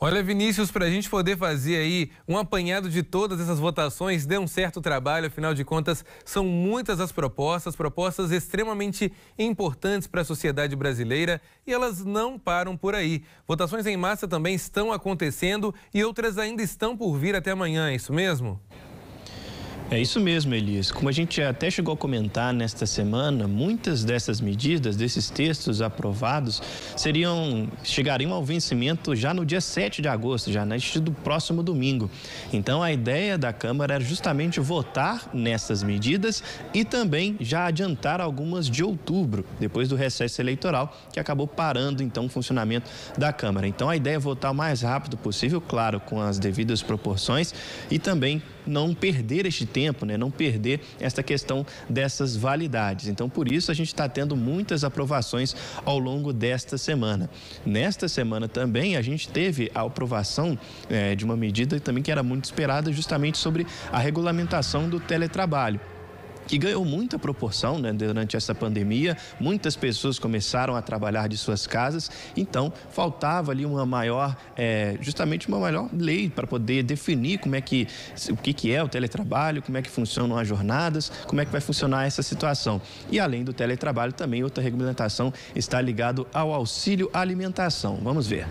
Olha, Vinícius, para a gente poder fazer aí um apanhado de todas essas votações, deu um certo trabalho, afinal de contas, são muitas as propostas, propostas extremamente importantes para a sociedade brasileira e elas não param por aí. Votações em massa também estão acontecendo e outras ainda estão por vir até amanhã, é isso mesmo? É isso mesmo, Elias. Como a gente até chegou a comentar nesta semana, muitas dessas medidas, desses textos aprovados, seriam chegariam ao vencimento já no dia 7 de agosto, já neste do próximo domingo. Então, a ideia da Câmara era justamente votar nessas medidas e também já adiantar algumas de outubro, depois do recesso eleitoral, que acabou parando então o funcionamento da Câmara. Então, a ideia é votar o mais rápido possível, claro, com as devidas proporções e também não perder este tempo tempo, né? não perder esta questão dessas validades. Então, por isso, a gente está tendo muitas aprovações ao longo desta semana. Nesta semana também, a gente teve a aprovação é, de uma medida também que era muito esperada, justamente sobre a regulamentação do teletrabalho que ganhou muita proporção né, durante essa pandemia. Muitas pessoas começaram a trabalhar de suas casas, então faltava ali uma maior, é, justamente uma maior lei para poder definir como é que o que, que é o teletrabalho, como é que funcionam as jornadas, como é que vai funcionar essa situação. E além do teletrabalho, também outra regulamentação está ligado ao auxílio alimentação. Vamos ver.